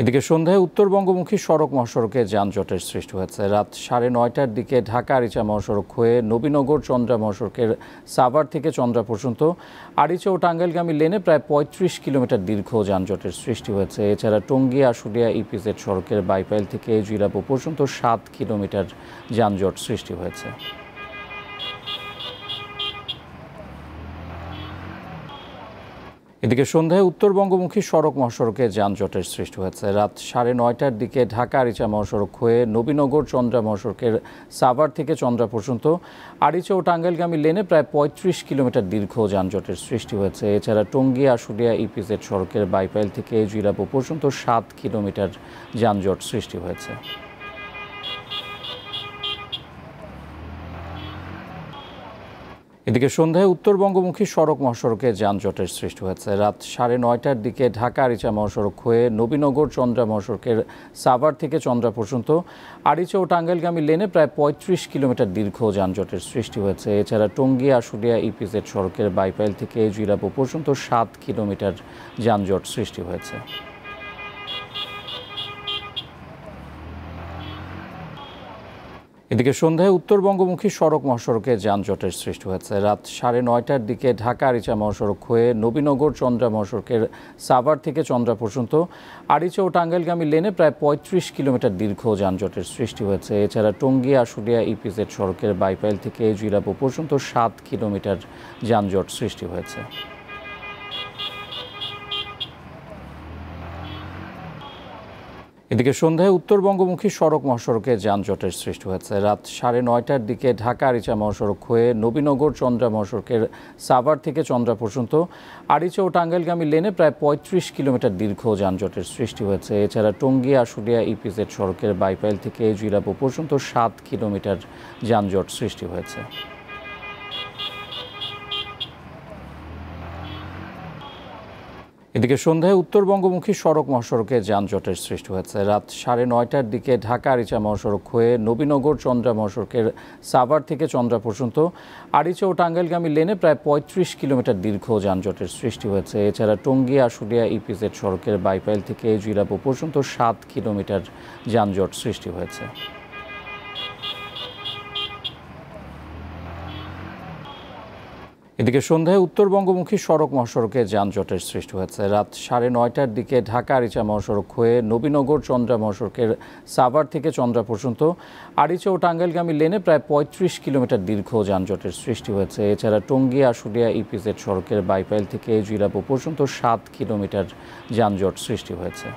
এদিকে সন্ধ্যায় উত্তরবঙ্গমুখী সড়ক মহাসড়কে যানজটের সৃষ্টি হয়েছে রাত সাড়ে নয়টার দিকে ঢাকা আরিচা মহাসড়ক হয়ে নবীনগর চন্দ্রা মহাসড়কের সাভার থেকে চন্দ্রা পর্যন্ত আরিচা ও টাঙ্গাইলগামী লেনে প্রায় পঁয়ত্রিশ কিলোমিটার দীর্ঘ যানজটের সৃষ্টি হয়েছে এছাড়া টঙ্গী আশুলিয়া ইপিজেড সড়কের বাইপাইল থেকে জিরাপু পর্যন্ত সাত কিলোমিটার যানজট সৃষ্টি হয়েছে এদিকে সন্ধ্যায় উত্তর বঙ্গমুখী সড়ক মহাসড়কে যানজটের সৃষ্টি হয়েছে রাত সাড়ে নয়টার দিকে ঢাকা আরিচা মহাসড়ক হয়ে নবীনগর চন্দ্রা মহাসড়কের সাভার থেকে চন্দ্রা পর্যন্ত আরিচা ও টাঙ্গাইলগামী লেনে প্রায় পঁয়ত্রিশ কিলোমিটার দীর্ঘ যানজটের সৃষ্টি হয়েছে এছাড়া টঙ্গী আশুলিয়া ইপিজেড সড়কের বাইপাইল থেকে জিরাবো পর্যন্ত সাত কিলোমিটার যানজট সৃষ্টি হয়েছে এদিকে সন্ধ্যায় উত্তরবঙ্গমুখী সড়ক মহাসড়কে যানজটের সৃষ্টি হয়েছে রাত সাড়ে নয়টার দিকে ঢাকা আরিচা মহাসড়ক হয়ে নবীনগর চন্দ্রা মহাসড়কের সাভার থেকে চন্দ্রা পর্যন্ত আরিচা ও টাঙ্গাইলগামী লেনে প্রায় ৩৫ কিলোমিটার দীর্ঘ যানজটের সৃষ্টি হয়েছে এছাড়া টঙ্গী আশুলিয়া ইপিজেড সড়কের বাইপাইল থেকে জিরাপো পর্যন্ত সাত কিলোমিটার যানজট সৃষ্টি হয়েছে এদিকে সন্ধ্যায় উত্তরবঙ্গমুখী সড়ক মহাসড়কে যানজটের সৃষ্টি হয়েছে রাত সাড়ে নয়টার দিকে ঢাকা আরিচা মহাসড়ক হয়ে নবীনগর চন্দ্রা মহাসড়কের সাভার থেকে চন্দ্রা পর্যন্ত আরিচা ও টাঙ্গাইলগামী লেনে প্রায় পঁয়ত্রিশ কিলোমিটার দীর্ঘ যানজটের সৃষ্টি হয়েছে এছাড়া টঙ্গী আশুলিয়া ইপিজেড সড়কের বাইপাইল থেকে জিরাপো পর্যন্ত সাত কিলোমিটার যানজট সৃষ্টি হয়েছে এদিকে সন্ধ্যায় উত্তরবঙ্গমুখী সড়ক মহাসড়কে যানজটের সৃষ্টি হয়েছে রাত সাড়ে নয়টার দিকে ঢাকা আরিচা মহাসড়ক হয়ে নবীনগর চন্দ্রা মহাসড়কের সাভার থেকে চন্দ্রা পর্যন্ত আরিচা ও টাঙ্গাইলগামী লেনে প্রায় পঁয়ত্রিশ কিলোমিটার দীর্ঘ যানজটের সৃষ্টি হয়েছে এছাড়া টঙ্গী আশুলিয়া ইপিজেড সড়কের বাইপাইল থেকে জুইলাপু পর্যন্ত সাত কিলোমিটার যানজট সৃষ্টি হয়েছে এদিকে সন্ধ্যায় উত্তরবঙ্গমুখী সড়ক মহাসড়কে যানজটের সৃষ্টি হয়েছে রাত সাড়ে নয়টার দিকে ঢাকা আরিচা মহাসড়ক হয়ে নবীনগর চন্দ্রা মহাসড়কের সাভার থেকে চন্দ্রা পর্যন্ত আরিচা ও টাঙ্গাইলগামী লেনে প্রায় ৩৫ কিলোমিটার দীর্ঘ যানজটের সৃষ্টি হয়েছে এছাড়া টঙ্গী আশুলিয়া ইপিজেড সড়কের বাইপাইল থেকে জিরাপো পর্যন্ত সাত কিলোমিটার যানজট সৃষ্টি হয়েছে এদিকে সন্ধ্যায় উত্তরবঙ্গমুখী সড়ক মহাসড়কে যানজটের সৃষ্টি হয়েছে রাত সাড়ে নয়টার দিকে ঢাকা আরিচা মহাসড়ক হয়ে নবীনগর চন্দ্রা মহাসড়কের সাভার থেকে চন্দ্রা পর্যন্ত আরিচা ও টাঙ্গাইলগামী লেনে প্রায় পঁয়ত্রিশ কিলোমিটার দীর্ঘ যানজটের সৃষ্টি হয়েছে এছাড়া টঙ্গী আশুলিয়া ইপিজেড সড়কের বাইপাইল থেকে জিরাপু পর্যন্ত সাত কিলোমিটার যানজট সৃষ্টি হয়েছে